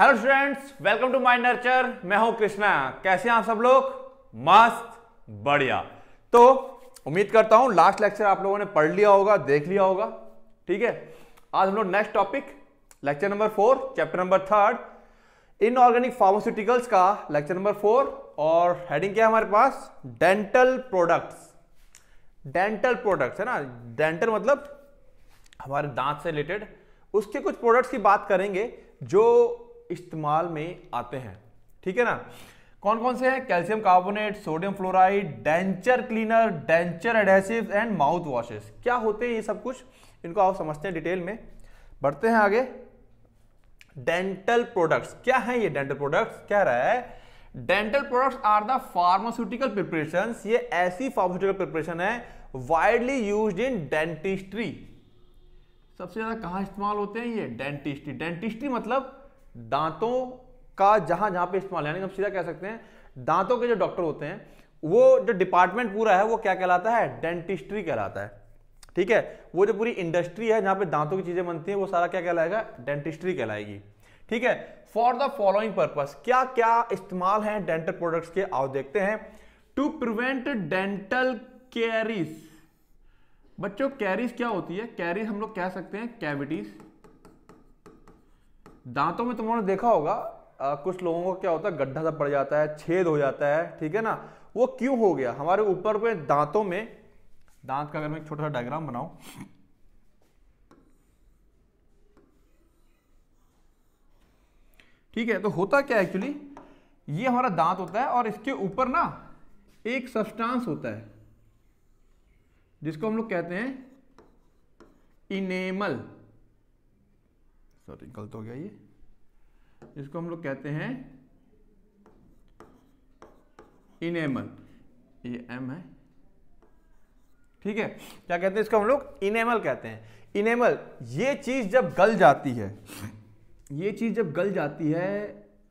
Hello students welcome to my nurture मैं हूं कृष्णा कैसे हैं आप सब लोग मस्त बढ़िया तो उम्मीद करता हूं लास्ट लेक्चर आप लोगों ने पढ़ लिया होगा देख लिया होगा ठीक है आज हम लोग next topic lecture number four chapter number third inorganic pharmaceuticals का लेक्चर नंबर फोर और हेडिंग क्या है हमारे पास डेंटल प्रोडक्ट्स डेंटल प्रोडक्ट्स है ना डेंटल मतलब हमारे दांत से रिलेटेड उसके कुछ प्रोडक्ट्स की बात करेंगे जो इस्तेमाल में आते हैं ठीक है ना कौन कौन से हैं calcium carbonate sodium fluoride denture cleaner denture adhesive and mouth washes क्या होते हैं ये सब कुछ इनको आप समझते हैं डिटेल में बढ़ते हैं आगे डेंटल प्रोडक्ट्स क्या है ये डेंटल प्रोडक्ट्स क्या रहा है dental products are the pharmaceutical preparation ये ऐसी फार्मास्यूटिकल प्रिपरेशन है वाइडली यूज इन डेंटिस्ट्री सबसे ज्यादा कहां इस्तेमाल होते हैं ये डेंटिस्ट्री डेंटिस्ट्री मतलब दांतों का जहां जहां पे इस्तेमाल यानी हम सीधा कह सकते हैं दांतों के जो डॉक्टर होते हैं वो जो डिपार्टमेंट पूरा है वो क्या कहलाता है डेंटिस्ट्री कहलाता है ठीक है वो जो पूरी इंडस्ट्री है जहां पे दांतों की चीजें बनती हैं वो सारा क्या कहलाएगा डेंटिस्ट्री कहलाएगी ठीक है फॉर द फॉलोइंग पर्पज क्या क्या इस्तेमाल है डेंटल प्रोडक्ट्स के आओ देखते हैं टू प्रिवेंट डेंटल कैरिस बच्चों कैरिस क्या होती है कैरिस हम लोग कह सकते हैं कैविटीज़ दांतों में तुमने देखा होगा आ, कुछ लोगों को क्या होता है गड्ढा सा पड़ जाता है छेद हो जाता है ठीक है ना वो क्यों हो गया हमारे ऊपर में दांतों में दांत का अगर मैं एक छोटा सा डायग्राम बनाऊं ठीक है तो होता क्या एक्चुअली ये हमारा दांत होता है और इसके ऊपर ना एक सब्सटेंस होता है जिसको हम लोग कहते हैं इनेमल सॉरी गलत हो गया ये इसको हम लोग कहते हैं इनेमल ये एम है ठीक है क्या कहते हैं इसको हम लोग इनेमल कहते हैं इनेमल ये चीज़ जब गल जाती है ये चीज़ जब गल जाती है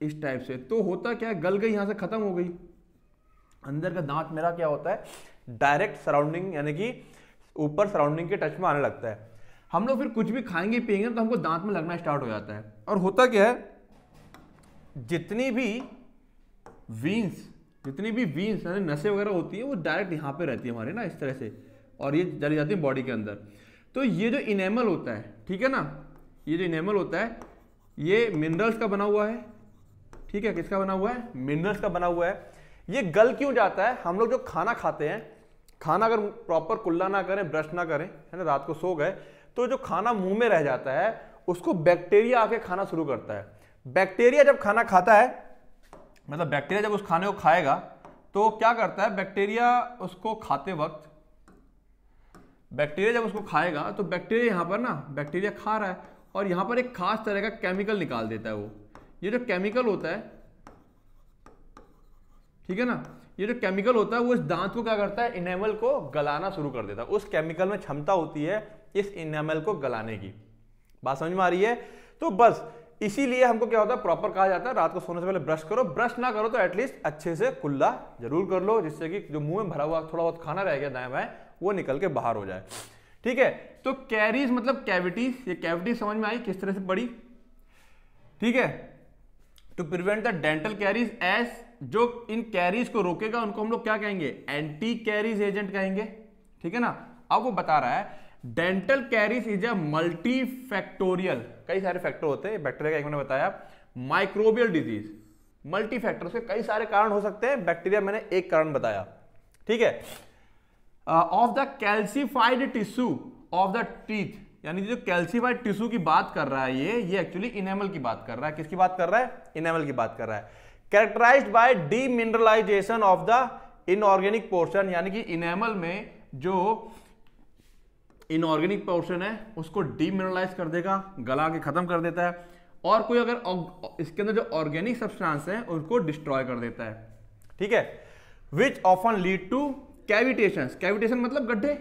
इस टाइप से तो होता क्या है गल गई यहां से ख़त्म हो गई अंदर का दांत मेरा क्या होता है डायरेक्ट सराउंडिंग यानी कि ऊपर सराउंडिंग के टच में आने लगता है हम लोग फिर कुछ भी खाएंगे पिएंगे तो हमको दांत में लगना स्टार्ट हो जाता है और होता क्या है जितनी भी वीन्स जितनी भी वीन्स यानी नशे वगैरह होती है वो डायरेक्ट यहाँ पे रहती है हमारे ना इस तरह से और ये चली जाती है बॉडी के अंदर तो ये जो इनेमल होता है ठीक है ना ये जो इनेमल होता है ये मिनरल्स का बना हुआ है ठीक है किसका बना हुआ है मिनरल्स का बना हुआ है ये गल क्यों जाता है हम लोग जो खाना खाते हैं खाना अगर प्रॉपर कुल्ला ना करें ब्रश ना करें है ना रात को सो गए तो जो खाना मुंह में रह जाता है उसको बैक्टीरिया आके खाना शुरू करता है बैक्टीरिया जब खाना खाता है मतलब बैक्टीरिया जब उस खाने को खाएगा तो क्या करता है बैक्टीरिया उसको खाते वक्त बैक्टीरिया जब उसको खाएगा तो बैक्टीरिया यहाँ पर ना बैक्टीरिया खा रहा है और यहाँ पर एक खास तरह का केमिकल निकाल देता है वो ये जो केमिकल होता है ठीक है ना ये जो केमिकल होता है वो इस दांत को क्या करता है इनेमल को गलाना शुरू कर देता है उस केमिकल में क्षमता होती है इस इनामल को गलाने की बात समझ में आ रही है तो बस इसीलिए हमको क्या होता है प्रॉपर कहा जाता है रात को सोने से पहले ब्रश करो ब्रश ना करो तो एटलीस्ट अच्छे से कुल्ला जरूर कर लो जिससे कि जो मुंह में भरा हुआ थोड़ा बहुत खाना रह गया दाएं बाएं वो निकल के बाहर हो जाए ठीक है तो कैरीज मतलब कैविटीज ये कैविटीज समझ में आई किस तरह से पड़ी ठीक है to prevent the dental caries एस जो इन कैरीज को रोकेगा उनको हम लोग क्या कहेंगे एंटी कैरीज एजेंट कहेंगे ठीक है ना अब वो बता रहा है dental caries is a multifactorial कई सारे फैक्टर होते हैं बैक्टीरिया का एक मैंने बताया माइक्रोबियल डिजीज मल्टी फैक्टर उसके कई सारे कारण हो सकते हैं बैक्टीरिया मैंने एक कारण बताया ठीक है of the calcified tissue of the teeth यानी जो कैल्सिफाइड टिश्यू की बात कर रहा है ये ये एक्चुअली इनेमल की बात कर रहा है किसकी बात कर रहा है इनेमल की बात कर रहा है characterise by demineralisation of the inorganic portion यानी कि इनेमल में जो इनऑर्गेनिक पोर्शन है उसको डीमिनरलाइज कर देगा गला के ख़त्म कर देता है और कोई अगर इसके अंदर जो ऑर्गेनिक सब्सटेंस है उनको डिस्ट्रॉय कर देता है ठीक है which often lead to cavitation cavitation मतलब गड्ढे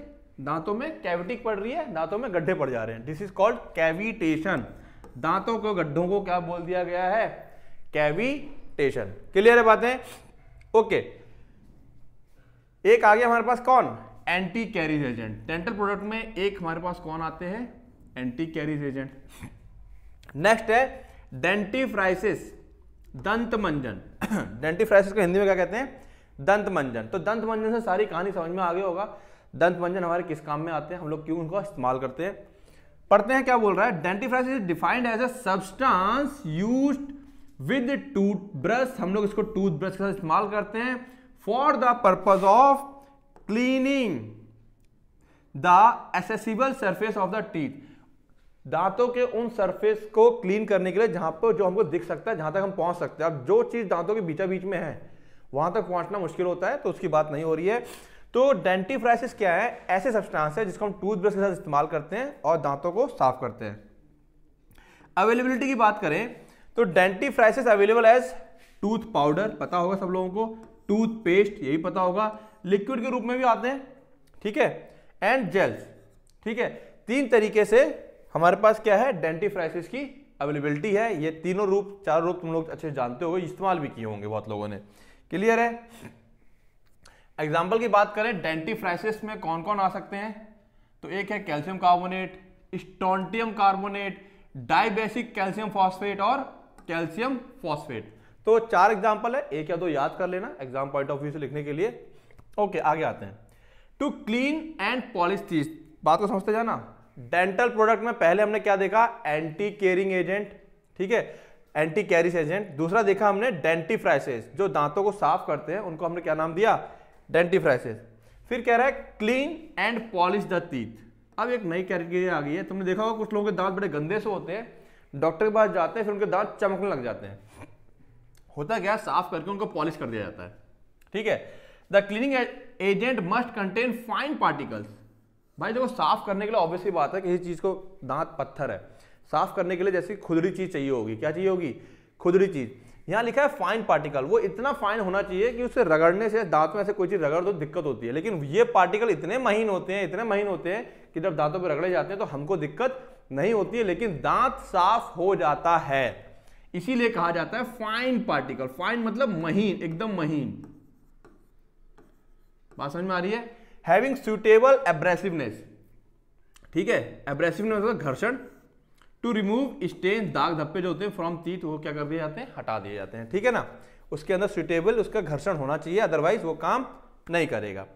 दांतों में कैविटी पड़ रही है दांतों में गड्ढे पड़ जा रहे हैं दिस इज कॉल्ड कैविटेशन दांतों को गड्ढों को क्या बोल दिया गया है कैविटेशन क्लियर है बातें ओके एक आ गया हमारे पास कौन anti caries agent dental product में एक हमारे पास कौन आते हैं एंटी कैरिज एजेंट नेक्स्ट है डेंटीफ्राइसिस दंत मंजन डेंटीफ्राइसिस को हिंदी में क्या कहते हैं दंत मंजन तो दंत मंजन से सारी कहानी समझ में आ गया होगा दंत मंजन हमारे किस काम में आते हैं हम लोग क्यों उनका इस्तेमाल करते हैं पढ़ते हैं क्या बोल रहा है dentifrices defined as a substance use with tooth brush हम लोग इसको टूथ ब्रश के साथ इस्तेमाल करते हैं for the purpose of cleaning the accessible surface of the teeth दांतों के उन सरफेस को क्लीन करने के लिए जहां पर जो हमको दिख सकता है जहां तक हम पहुंच सकते हैं अब जो चीज दांतों के बीचा बीच में है वहां तक पहुंचना मुश्किल होता है तो उसकी बात नहीं हो रही है तो डेंटिफ्राइसिस क्या है ऐसे सब्सटेंस है जिसको हम टूथब्रश के साथ इस्तेमाल करते हैं और दांतों को साफ करते हैं अवेलेबिलिटी की बात करें तो dentifrices available as tooth powder पता होगा सब लोगों को टूथ पेस्ट यही पता होगा लिक्विड के रूप में भी आते हैं ठीक है एंड जेल्स ठीक है तीन तरीके से हमारे पास क्या है डेंटिफ्राइसिस की अवेलेबिलिटी है ये तीनों रूप चार रूप तुम लोग अच्छे जानते हो इस्तेमाल भी किए होंगे बहुत लोगों ने क्लियर है एग्जाम्पल की बात करें डेंटिफ्राइसिस में कौन कौन आ सकते हैं तो एक है calcium carbonate strontium carbonate dibasic calcium phosphate और कैल्शियम फॉस्फेट तो चार एग्जाम्पल है एक या दो याद कर लेना एग्जाम पॉइंट ऑफ व्यू से लिखने के लिए ओके आगे आते हैं to clean and polish teeth बात को समझते जाना डेंटल प्रोडक्ट में पहले हमने क्या देखा एंटी केयरिंग एजेंट ठीक है एंटी कैरिस एजेंट दूसरा देखा हमने डेंटीफ्राइसेस जो दांतों को साफ करते हैं उनको हमने क्या नाम दिया डेंटीफ्राइसेस फिर कह रहा है clean and polish the teeth अब एक नई कैटेगरी आ गई है तुमने देखा होगा कुछ लोगों के दांत बड़े गंदे से होते हैं डॉक्टर के पास जाते हैं फिर उनके दांत चमकने लग जाते हैं होता क्या साफ करके उनको पॉलिश कर दिया जाता है ठीक है the cleaning agent must contain fine particles भाई देखो साफ करने के लिए ऑब्वियसली बात है किसी चीज़ को दांत पत्थर है साफ करने के लिए जैसे खुदरी चीज़ चाहिए होगी क्या चाहिए होगी खुदरी चीज़ यहाँ लिखा है फाइन पार्टिकल वो इतना फाइन होना चाहिए कि उसे रगड़ने से दांत में ऐसे कोई चीज़ रगड़ दो तो दिक्कत होती है लेकिन ये पार्टिकल इतने महीन होते हैं इतने महीन होते हैं कि जब दांतों पर रगड़े जाते हैं तो हमको दिक्कत नहीं होती है लेकिन दांत साफ हो जाता है इसीलिए कहा जाता है फाइन पार्टिकल फाइन मतलब महीन एकदम महीन बात समझ में आ रही है हैविंग सुटेबल एब्रेसिवनेस ठीक है एब्रेसिवनेस मतलब घर्षण टू रिमूव स्टेन दाग धप्पे जो होते हैं फ्रॉम तीत वो क्या कर दिए जाते हैं हटा दिए जाते हैं ठीक है ना उसके अंदर सुटेबल उसका घर्षण होना चाहिए अदरवाइज वो काम नहीं करेगा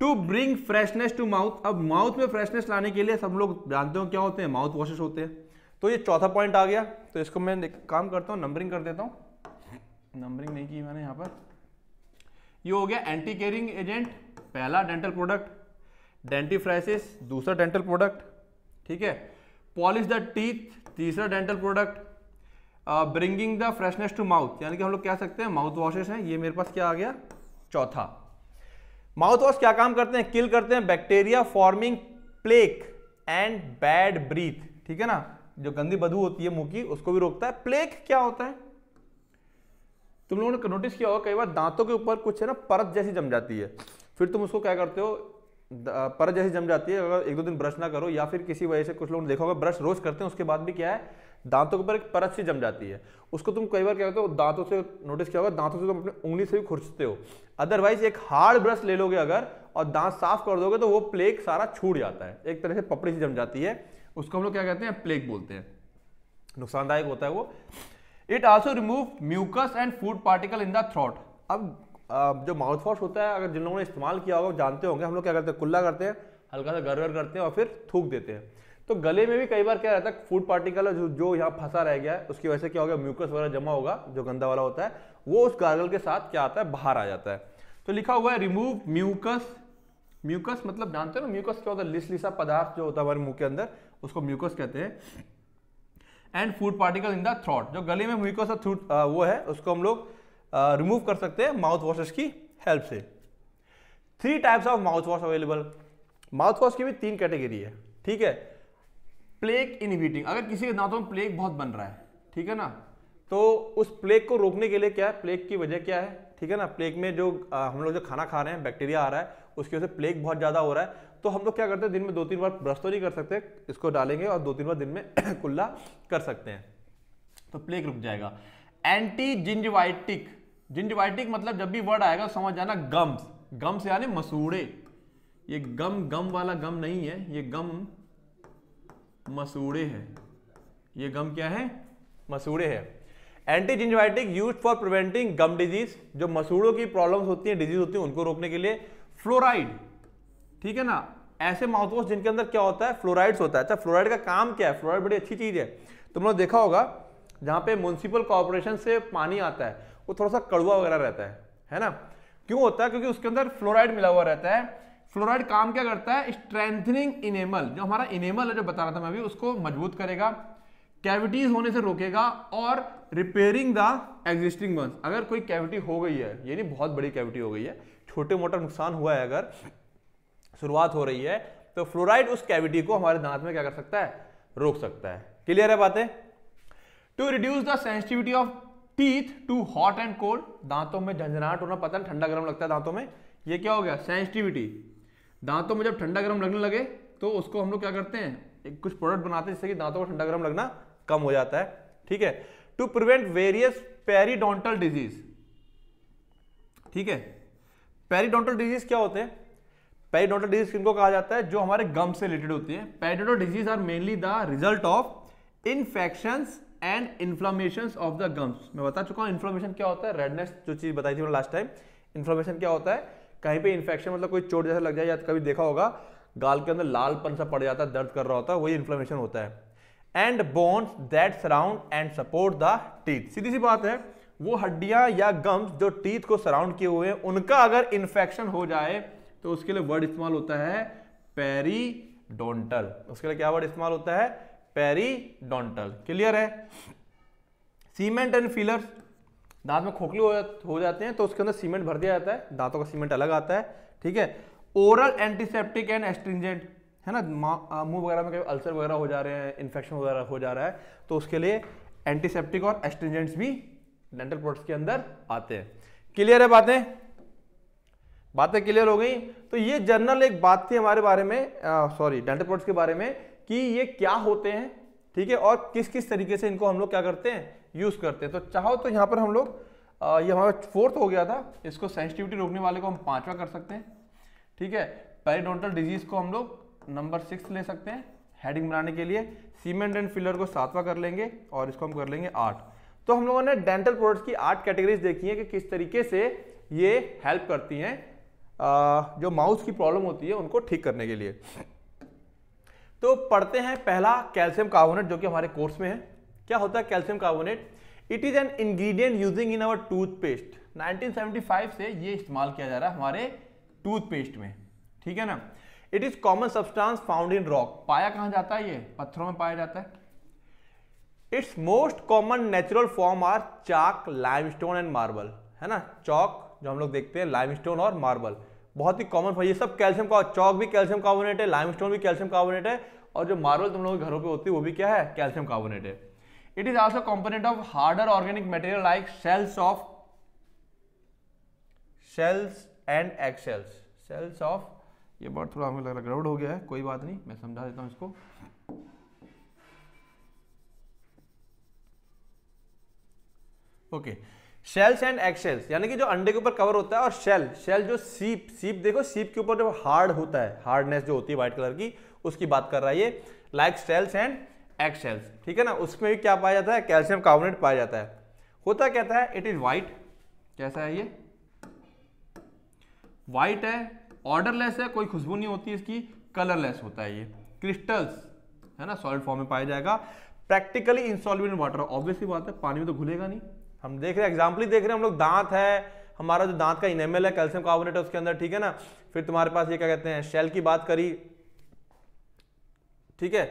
to bring freshness to mouth अब माउथ में फ्रेशनेस लाने के लिए सब लोग जानते हो क्या होते हैं माउथ वॉशेस होते हैं तो ये चौथा पॉइंट आ गया तो इसको मैं काम करता हूँ नंबरिंग कर देता हूँ नंबरिंग नहीं की मैंने यहाँ पर ये हो गया एंटी केयरिंग एजेंट पहला डेंटल प्रोडक्ट डेंटिफ्राइसिस दूसरा डेंटल प्रोडक्ट ठीक है पॉलिश द टीथ तीसरा dental product bringing the freshness to mouth यानी कि हम लोग कह सकते हैं माउथ वॉशेस हैं ये मेरे पास क्या आ गया चौथा माउथ वॉश क्या काम करते हैं किल करते हैं bacteria forming plaque and bad breath ठीक है ना जो गंदी बदबू होती है मुंह की उसको भी रोकता है प्लेक क्या होता है तुम लोगों ने नोटिस किया होगा कई बार दांतों के ऊपर कुछ है ना परत जैसी जम जाती है फिर तुम उसको क्या करते हो परत जैसी जम जाती है अगर एक दो दिन ब्रश ना करो या फिर किसी वजह से कुछ लोगों ने देखा होगा ब्रश रोज करते हैं उसके बाद भी क्या है दांतों के ऊपर एक परत सी जम जाती है उसको तुम कई बार क्या करते हो दांतों से नोटिस किया होगा दांतों से तुम अपने उंगली से भी खुरचते हो अदरवाइज एक हार्ड ब्रश ले लोगे अगर और दांत साफ कर दोगे तो वो प्लेग सारा छूट जाता है एक तरह से पपड़ी सी जम जाती है उसको हम लोग क्या कहते हैं प्लेग बोलते हैं नुकसानदायक होता है वो it also remove mucus and food particle in the throat अब जो माउथ वॉश होता है अगर जिन लोगों ने इस्तेमाल किया होगा जानते होंगे हम लोग क्या करते हैं कुल्ला करते हैं हल्का सा गरगर करते हैं और फिर थूक देते हैं तो गले में भी कई बार क्या रहता है फूड पार्टिकल जो जो यहाँ फंसा रह गया है उसकी वजह से क्या होगा म्यूकस वगैरह जमा होगा जो गंदा वाला होता है वो उस गार्गल के साथ क्या आता है बाहर आ जाता है तो लिखा हुआ है रिमूव म्यूकस म्यूकस मतलब जानते हो ना म्यूकस क्या होता है लिस लिसा पदार्थ जो होता है हमारे मुंह के अंदर उसको म्यूकस कहते हैं and food particle in the throat जो गले में मुहिकोस वो है उसको हम लोग रिमूव कर सकते हैं माउथ वॉशेस की हेल्प से three types of mouth wash available mouth wash की भी तीन कैटेगरी है ठीक है प्लेग इनहिबिटिंग अगर किसी के दांतों में प्लेग बहुत बन रहा है ठीक है ना तो उस प्लेग को रोकने के लिए क्या है प्लेग की वजह क्या है ठीक है ना प्लेग में जो आ, हम लोग जो खाना खा रहे हैं बैक्टीरिया आ रहा है उसकी वजह से प्लेग बहुत ज़्यादा हो रहा है तो हम लोग क्या करते हैं दिन में दो तीन बार ब्रश तो नहीं कर सकते इसको डालेंगे और दो तीन बार दिन में कुल्ला कर सकते हैं तो प्लेग रुक जाएगा एंटी जिंजवाइटिक जिंजवाइटिक मतलब जब भी वर्ड आएगा समझ जाना गम्स गम्स यानी मसूड़े ये गम गम वाला गम नहीं है ये गम मसूड़े है ये गम क्या है मसूड़े है anti gingivitic use for preventing gum disease जो मसूड़ों की प्रॉब्लम्स होती हैं डिजीज होती हैं उनको रोकने के लिए फ्लोराइड ठीक है ना ऐसे माउथ वॉश जिनके अंदर क्या होता है फ्लोराइड्स होता है अच्छा फ्लोराइड का काम क्या है फ्लोराइड बड़ी अच्छी चीज़ है तुम लोग देखा होगा जहां पे म्यूनसिपल कॉर्पोरेशन से पानी आता है वो थोड़ा सा कड़वा वगैरह रहता है है ना क्यों होता है क्योंकि उसके अंदर फ्लोराइड मिला हुआ रहता है फ्लोराइड काम क्या करता है स्ट्रेंथनिंग इनेमल जो हमारा इनेमल है जो बता रहा था मैं अभी उसको मजबूत करेगा कैविटीज होने से रोकेगा और रिपेयरिंग द एग्जिस्टिंग वंस अगर कोई कैविटी हो गई है यानी बहुत बड़ी कैविटी हो गई है छोटे मोटा नुकसान हुआ है अगर शुरुआत हो रही है तो फ्लोराइड उस कैविटी को हमारे दांत में क्या कर सकता है रोक सकता है क्लियर है बातें to reduce the sensitivity of teeth to hot and cold दांतों में झंझनाहट होना पता है ठंडा गर्म लगता है दांतों में ये क्या हो गया सेंसिटिविटी दांतों में जब ठंडा गर्म लगने लगे तो उसको हम लोग क्या करते हैं एक कुछ प्रोडक्ट बनाते हैं जिससे कि दांतों को ठंडा गर्म लगना कम हो जाता है ठीक है to prevent various periodontal disease ठीक है पेरीडोंटल डिजीज क्या होते हैं पेरिडोंटल डिजीज किनको कहा जाता है जो हमारे गम से रिलेटेड होती है periodontal disease are mainly the result of infection and inflammation of the gums मैं बता चुका हूँ इन्फ्लामेशन क्या होता है रेडनेस जो चीज़ बताई थी लास्ट टाइम इन्फ्लामेशन क्या होता है कहीं पे इन्फेक्शन मतलब कोई चोट जैसा लग जाए या कभी देखा होगा गाल के अंदर लालपन सा पड़ जाता है दर्द कर रहा होता है वही इन्फ्लामेशन होता है and bones that surround and support the teeth सीधी सी बात है वो हड्डियां या गम्स जो टीथ को सराउंड किए हुए हैं उनका अगर इन्फेक्शन हो जाए तो उसके लिए वर्ड इस्तेमाल होता है पेरीडोंटल उसके लिए क्या वर्ड इस्तेमाल होता है पेरीडोंटल क्लियर है सीमेंट एंड फिलर्स दांत में खोखले हो जाते हैं तो उसके अंदर सीमेंट भर दिया जाता है दांतों का सीमेंट अलग आता है ठीक है ओरल एंटीसेप्टिक एंड एस्ट्रिंजेंट है ना मुंह वगैरह में कभी अल्सर वगैरह हो जा रहे हैं इन्फेक्शन वगैरह हो जा रहा है तो उसके लिए एंटीसेप्टिक और एस्ट्रिंजेंट्स भी डेंटल प्रोडक्ट्स के अंदर आते हैं क्लियर है बातें बातें क्लियर हो गई तो ये जनरल एक बात थी हमारे बारे में सॉरी डेंटल के बारे में कि ये क्या होते हैं ठीक है और किस किस तरीके से इनको हम लोग क्या करते हैं यूज़ करते हैं तो चाहो तो यहाँ पर हम लोग ये हमारा फोर्थ हो गया था इसको सेंसिटिविटी रोकने वाले को हम पांचवा कर सकते हैं ठीक है पेरीडोंटल डिजीज़ को हम लोग नंबर सिक्स ले सकते हैं हेडिंग बनाने के लिए सीमेंट एंड फिलर को सातवा कर लेंगे और इसको हम कर लेंगे आठ तो हम लोगों ने डेंटल प्रोडक्ट्स की आठ कैटेगरीज देखी है कि किस तरीके से ये हेल्प करती हैं जो माउस की प्रॉब्लम होती है उनको ठीक करने के लिए तो पढ़ते हैं पहला कैल्शियम कार्बोनेट जो कि हमारे कोर्स में है क्या होता है calcium carbonate it is an ingredient using in our toothpaste 1975 से ये इस्तेमाल किया जा रहा है हमारे टूथपेस्ट में ठीक है ना it is common substance found in rock पाया कहा जाता है ये पत्थरों में पाया जाता है its most common natural form are chalk lime and marble है ना चौक जो हम लोग देखते हैं लाइम और मार्बल बहुत ही कॉमन फॉर ये सब कैल्शियम का चौक भी कैल्शियम कार्बोनेट है लाइमस्टोन भी कैल्शियम कार्बोनेट है और जो मार्बल तुम लोगों के घरों पे होती है वो भी क्या है कैल्शियम कार्बोनेट है it is also component of harder organic material like shells of shells and egg shells shells of ये वर्ड थोड़ा हमें लग रहा गड़बड़ हो गया है कोई बात नहीं मैं समझा देता हूँ इसको okay okay. Shells and eggshells यानी कि जो अंडे के ऊपर कवर होता है और शेल शेल जो सीप सीप देखो सीप के ऊपर जो हार्ड होता है हार्डनेस जो होती है व्हाइट कलर की उसकी बात कर रहा है ये लाइक शेल्स एंड एक्सेल्स ठीक है ना उसमें भी क्या पाया जाता है कैल्शियम कार्बोनेट पाया जाता है होता कहता है इट इज व्हाइट कैसा है ये व्हाइट है ऑर्डरलेस है कोई खुशबू नहीं होती इसकी कलरलेस होता है ये क्रिस्टल्स है ना सॉलिड फॉर्म में पाया जाएगा प्रैक्टिकली इंसॉल्यूबल वाटर ऑब्वियसली बात है पानी में तो घुलेगा नहीं हम देख रहे हैं एग्जाम्पल ही देख रहे हैं हम लोग दांत है हमारा जो दांत का इनेमल है कैल्शियम कार्बोनेट है उसके अंदर ठीक है ना फिर तुम्हारे पास ये क्या कहते हैं शेल की बात करी ठीक है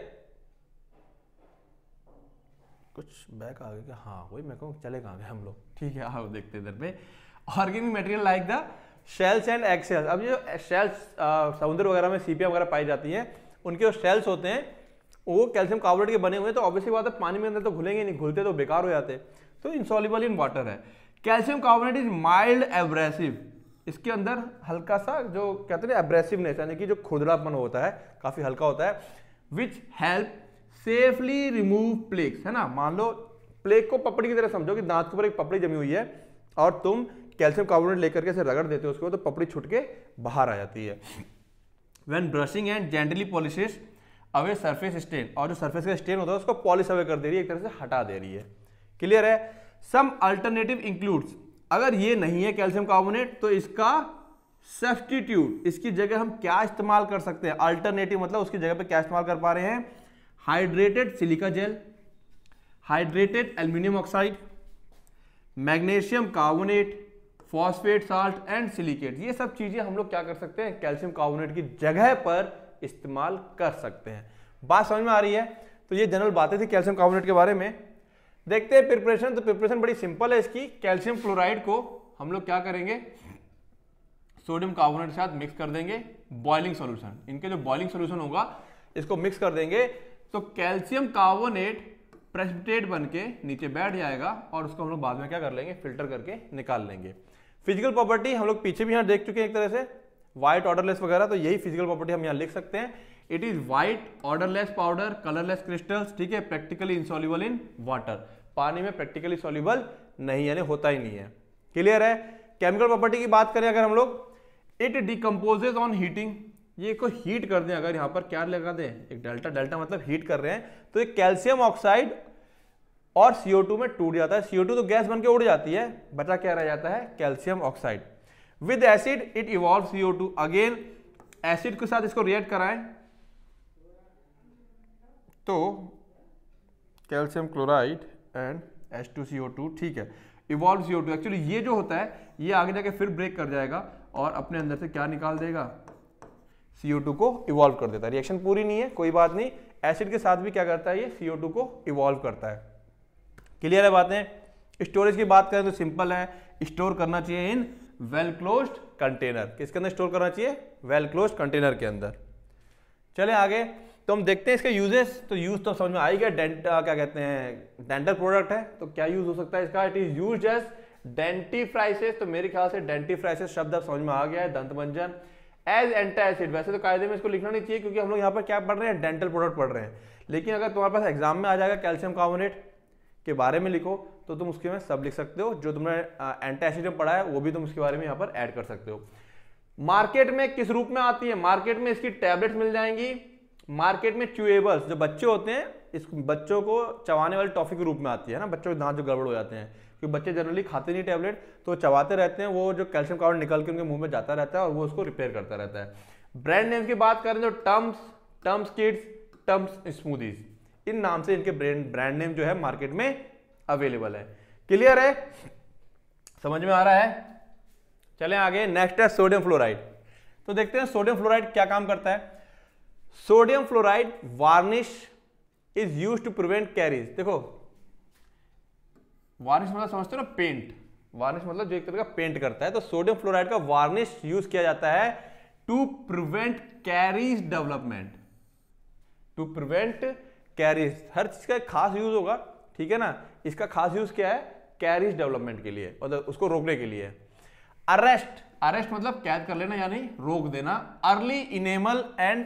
कुछ बैक आ गया हाँ वही मैं कहूँ चले कहाँ गए हम लोग ठीक है हाँ देखते इधर पे organic material like the shells and eggshells अब ये शेल्स समुद्र वगैरह में सीपिया वगैरह पाई जाती हैं उनके जो शेल्स होते हैं वो कैल्शियम कार्बोनेट के बने हुए हैं तो ऑब्वियसली बात है पानी में अंदर तो घुलेंगे नहीं घुलते तो बेकार हो जाते तो इंसॉलिबल इन वाटर है calcium carbonate is mild abrasive इसके अंदर हल्का सा जो कहते हैं एब्रेसिवनेस यानी कि जो खुदरापन होता है काफ़ी हल्का होता है which help safely remove plaques है ना मान लो प्लेक को पपड़ी की तरह समझो कि दांत के ऊपर एक पपड़ी जमी हुई है और तुम कैल्शियम कार्बोनेट लेकर के रगड़ देते हो उसको तो पपड़ी छुट के बाहर आ जाती है when brushing and gently polishes away surface stain और जो सरफेस का स्टेन होता है उसको पॉलिश अवे कर दे रही है एक तरह से हटा दे रही है क्लियर है सम अल्टरनेटिव इंक्लूड्स अगर ये नहीं है कैल्शियम कार्बोनेट तो इसका सेफ्टीट्यूड इसकी जगह हम क्या इस्तेमाल कर सकते हैं अल्टरनेटिव मतलब उसकी जगह पे क्या इस्तेमाल कर पा रहे हैं hydrated silica gel hydrated aluminium oxide magnesium carbonate phosphate salt and silicate ये सब चीजें हम लोग क्या कर सकते हैं कैल्शियम कार्बोनेट की जगह पर इस्तेमाल कर सकते हैं बात समझ में आ रही है तो ये जनरल बातें थी कैल्शियम कार्बोनेट के बारे में देखते हैं प्रिपरेशन तो प्रिपरेशन बड़ी सिंपल है इसकी कैल्शियम क्लोराइड को हम लोग क्या करेंगे सोडियम कार्बोनेट के साथ मिक्स कर देंगे बॉइलिंग सॉल्यूशन इनके जो बॉइलिंग सॉल्यूशन होगा इसको मिक्स कर देंगे तो कैल्शियम कार्बोनेट प्रेसिपिटेट बन के नीचे बैठ जाएगा और उसको हम लोग बाद में क्या कर लेंगे फिल्टर करके निकाल लेंगे फिजिकल प्रॉपर्टी हम लोग पीछे भी यहाँ देख चुके हैं एक तरह से वाइट ऑर्डरलेस वगैरह तो यही फिजिकल प्रॉपर्टी हम यहाँ लिख सकते हैं it is white odourless powder colourless crystals ठीक है प्रैक्टिकली इंसॉल्यूबल इन वाटर पानी में प्रैक्टिकली सॉल्यूबल नहीं यानी होता ही नहीं है क्लियर है केमिकल प्रॉपर्टी की बात करें अगर हम लोग इट डिकम्पोजेज ऑन हीटिंग ये को हीट कर दें अगर यहाँ पर क्या लगा दें एक डेल्टा डेल्टा मतलब हीट कर रहे हैं तो एक कैल्शियम ऑक्साइड और CO2 में टूट जाता है CO2 तो गैस बनकर उड़ जाती है बचा क्या रह जाता है calcium oxide with acid it evolve CO2 again acid के साथ इसको रिएक्ट कराएं तो calcium chloride and H two C O two ठीक है evolve C O two actually ये जो होता है ये आगे जाके फिर ब्रेक कर जाएगा और अपने अंदर से क्या निकाल देगा सी ओ टू को इवॉल्व कर देता है रिएक्शन पूरी नहीं है कोई बात नहीं एसिड के साथ भी क्या करता है ये सी ओ टू को इवॉल्व करता है क्लियर है बातें स्टोरेज की बात करें तो सिंपल है स्टोर करना चाहिए इन वेल क्लोज कंटेनर किसके अंदर स्टोर करना चाहिए वेल क्लोज कंटेनर के अंदर चले आगे तो हम देखते हैं इसके यूजेस तो यूज़ तो समझ में आई गया डेंट क्या कहते हैं डेंटल प्रोडक्ट है तो क्या यूज़ हो सकता है इसका it is use denti dentifrices तो मेरे ख्याल से डेंटीफ्राइसिस शब्द अब समझ में आ गया है मंजन एज एसिड वैसे तो कायदे में इसको लिखना नहीं चाहिए क्योंकि हम लोग यहाँ पर क्या पढ़ रहे हैं डेंटल प्रोडक्ट पढ़ रहे हैं लेकिन अगर तुम्हारे पास एग्जाम में आ जाएगा कैल्शियम कार्बोनेट के बारे में लिखो तो तुम उसके में सब लिख सकते हो जो तुमने एसिड में पढ़ा है वो भी तुम उसके बारे में यहाँ पर ऐड कर सकते हो मार्केट में किस रूप में आती है मार्केट में इसकी टैबलेट्स मिल जाएंगी मार्केट में च्यूएबल्स जो बच्चे होते हैं इस बच्चों को चबाने वाली टॉफी के रूप में आती है ना बच्चों के दांत जो गड़बड़ हो जाते हैं क्योंकि बच्चे जनरली खाते नहीं टैबलेट तो चबाते रहते हैं वो जो कैल्शियम कार्ड निकल के उनके मुंह में जाता रहता है और वो उसको रिपेयर करता रहता है ब्रांड नेम की बात करें तो Tums Tums Kids Tums Smoothies इन नाम से इनके ब्रांड ब्रांड नेम जो है मार्केट में अवेलेबल है क्लियर है समझ में आ रहा है चले आगे नेक्स्ट है सोडियम फ्लोराइड तो देखते हैं सोडियम फ्लोराइड क्या काम करता है sodium fluoride varnish is use to prevent caries देखो वार्निश मतलब समझते हो ना पेंट वार्निश मतलब जो एक तरह का पेंट करता है तो सोडियम फ्लोराइड का वार्निश यूज किया जाता है to prevent caries development to prevent caries हर चीज का खास यूज होगा ठीक है ना इसका खास यूज क्या है कैरीज डेवलपमेंट के लिए मतलब उसको रोकने के लिए अरेस्ट अरेस्ट मतलब कैद कर लेना यानी रोक देना early enamel and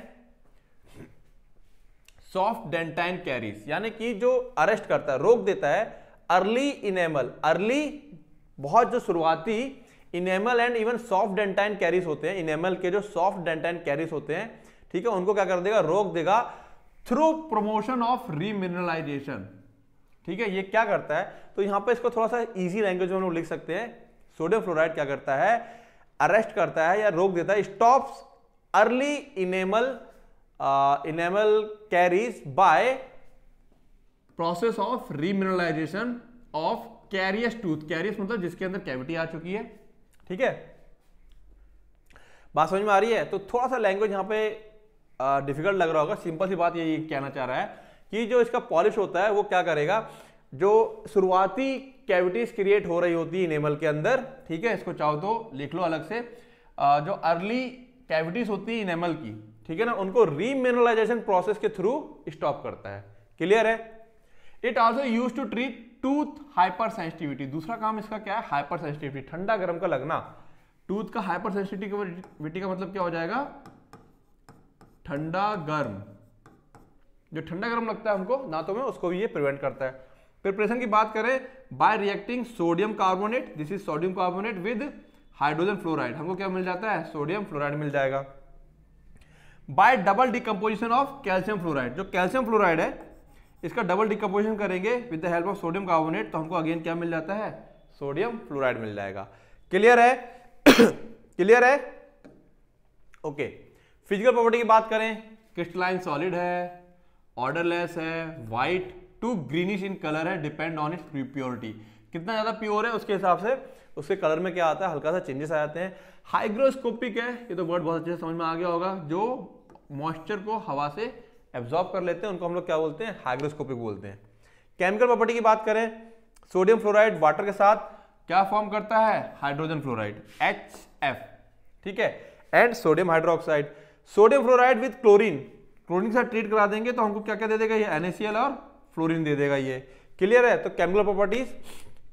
soft dentine caries यानी कि जो अरेस्ट करता है रोक देता है अर्ली इनेमल अर्ली बहुत जो शुरुआती enamel and even soft dentine caries होते हैं इनेमल के जो सॉफ्ट डेंटाइन कैरीज होते हैं ठीक है उनको क्या कर देगा रोक देगा थ्रू प्रमोशन ऑफ रीमिनरलाइजेशन ठीक है ये क्या करता है तो यहां पे इसको थोड़ा सा इजी लैंग्वेज में हम लिख सकते हैं सोडियम फ्लोराइड क्या करता है अरेस्ट करता है या रोक देता है stops early enamel uh, enamel carries by process of remineralization of carious tooth carious मतलब जिसके अंदर कैविटी आ चुकी है ठीक है बात समझ में आ रही है तो थोड़ा सा लैंग्वेज यहाँ पे डिफिकल्ट uh, लग रहा होगा सिंपल सी बात ये कहना चाह रहा है कि जो इसका पॉलिश होता है वो क्या करेगा जो शुरुआती कैविटीज क्रिएट हो रही होती है इनेमल के अंदर ठीक है इसको चाहो तो लिख लो अलग से आ, uh, जो अर्ली कैविटीज होती है इनेमल की ठीक है ना उनको रीमिनलाइजेशन प्रोसेस के थ्रू स्टॉप करता है क्लियर है it also use to treat tooth hyper sensitivity दूसरा काम इसका क्या है हाइपर सेंसिटिविटी ठंडा गर्म का लगना टूथ का हाइपर सेंसिटिविटी का मतलब क्या हो जाएगा ठंडा गर्म जो ठंडा गर्म लगता है हमको नातों में उसको भी ये प्रिवेंट करता है प्रिपरेशन की बात करें by reacting sodium carbonate this is sodium carbonate with hydrogen fluoride हमको क्या मिल जाता है सोडियम फ्लोराइड मिल जाएगा by double decomposition of calcium fluoride जो कैल्शियम फ्लोराइड है इसका डबल डिकम्पोजिशन करेंगे with the help of sodium carbonate तो हमको अगेन क्या मिल जाता है सोडियम फ्लोराइड मिल जाएगा क्लियर है क्लियर है ओके फिजिकल प्रॉपर्टी की बात करें क्रिस्टलाइन सॉलिड है ऑर्डरलेस है white to greenish in colour है डिपेंड ऑन इट्स प्योरिटी कितना ज़्यादा प्योर है उसके हिसाब से उसके कलर में क्या आता है हल्का सा चेंजेस आ जाते हैं हाइग्रोस्कोपिक है ये तो वर्ड बहुत अच्छे से समझ में आ गया होगा जो मॉइस्चर को हवा से एब्जॉर्ब कर लेते हैं उनको हम लोग क्या बोलते हैं हाइग्रोस्कोपिक बोलते हैं केमिकल प्रॉपर्टी की बात करें सोडियम फ्लोराइड वाटर के साथ क्या फॉर्म करता है हाइड्रोजन फ्लोराइड एच एफ ठीक है and sodium hydroxide sodium fluoride with chlorine chlorine के साथ ट्रीट करा देंगे तो हमको क्या क्या दे देगा ये एनएसएल और फ्लोरिन दे देगा ये क्लियर है तो केमिकल प्रॉपर्टीज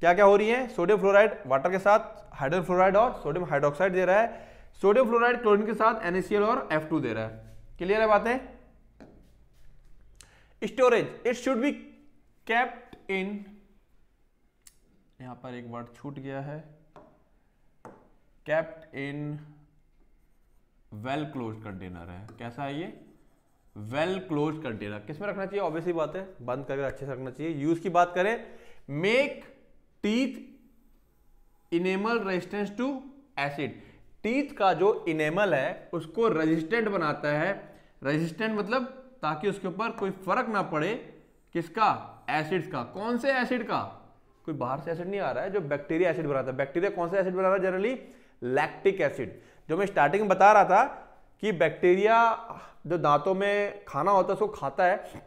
क्या क्या हो रही है सोडियम फ्लोराइड वाटर के साथ हाइड्रोजन फ्लोराइड और सोडियम हाइड्रोक्साइड दे रहा है सोडियम फ्लोराइड क्लोरीन के साथ एनएसएल और टू दे रहा है क्लियर है बातें storage it should be kept in यहां पर एक वर्ड छूट गया है kept in well close container है कैसा है ये वेल क्लोज कंटेनर किसमें रखना चाहिए ऑब्वियसली बात है बंद करके अच्छे से रखना चाहिए यूज की बात करें make teeth enamel resistance to acid teeth का जो इनेमल है उसको रेजिस्टेंट बनाता है रेजिस्टेंट मतलब ताकि उसके ऊपर कोई फर्क ना पड़े किसका एसिड्स का कौन से एसिड का कोई बाहर से एसिड नहीं आ रहा है जो बैक्टीरिया एसिड बनाता है बैक्टीरिया कौन सा एसिड बना रहा है जनरली लैक्टिक एसिड जो मैं स्टार्टिंग में बता रहा था कि बैक्टीरिया जो दांतों में खाना होता है उसको खाता है